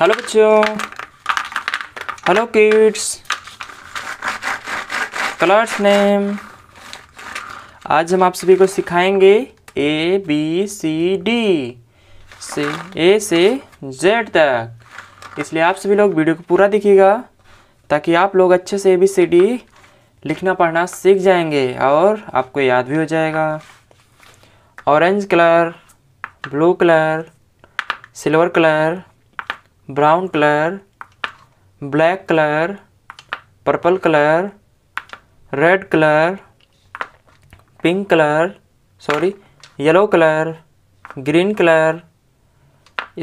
Hello बच्चों hello kids colours name आज हम आप सभी को सिखाएंगे ए बी सी डी से ए से जेड तक इसलिए आप सभी लोग वीडियो को पूरा देखिएगा ताकि आप लोग अच्छे से ए बी सी डी लिखना पढ़ना सीख जाएंगे और आपको याद भी हो जाएगा orange colour blue colour silver colour brown colour black colour purple colour red colour pink colour sorry yellow colour green colour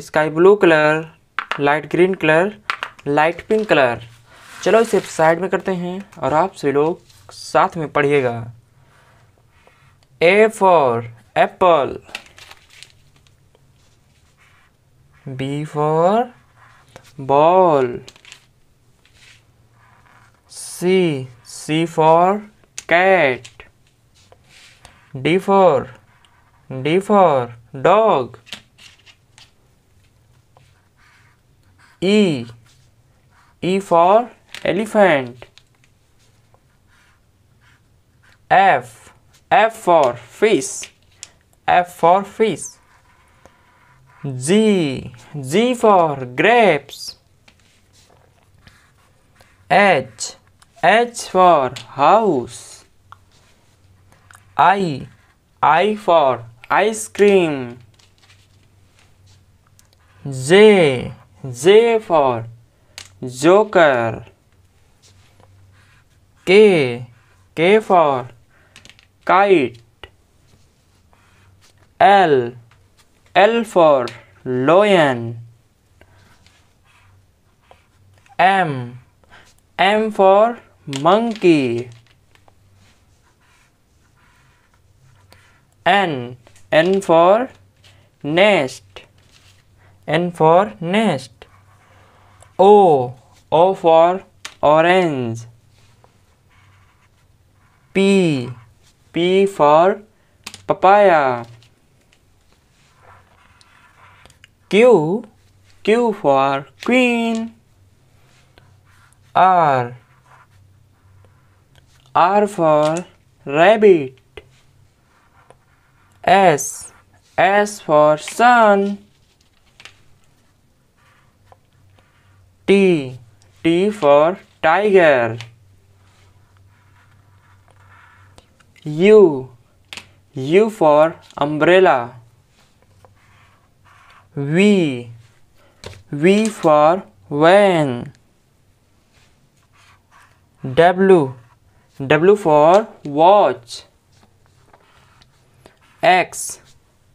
sky blue colour light green colour light pink colour चलो इसे साइड में करते हैं और आप सभी लोग साथ में पढ़िएगा A for apple B for ball C C for cat D for D for dog E E for elephant F F for fish F for fish G. G for grapes. H. H for house. I. I for ice cream. J. J for joker. K. K for kite. L. L for lion. M. M for monkey. N. N for nest. N for nest. O. O for orange. P. P for papaya. Q, Q for queen. R, R for rabbit. S, S for sun. T, T for tiger. U, U for umbrella. V. V for van. W. W for watch. X.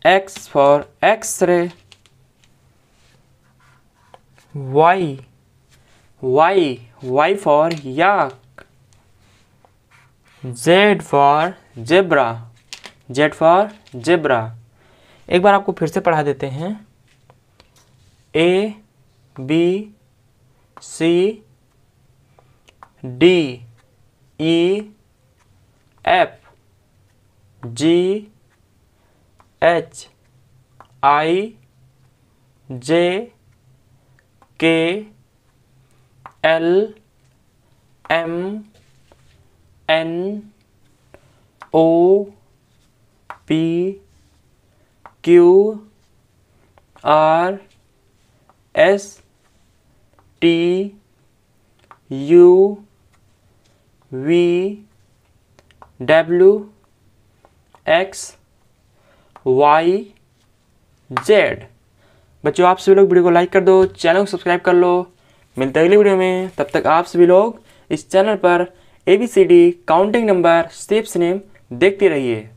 X for X-ray. Y. Y. Y for yak. Z for zebra. Z for zebra. एक बार आपको फिर से पढ़ा देते हैं A B C D E F G H I J K L M N O P Q R S T U V W X Y Z बच्चों आप सभी लोग वीडियो को लाइक कर दो चैनल को सब्सक्राइब कर लो मिलते हैं अगली वीडियो में तब तक आप सभी लोग इस चैनल पर A B C D counting number steps name देखते रहिए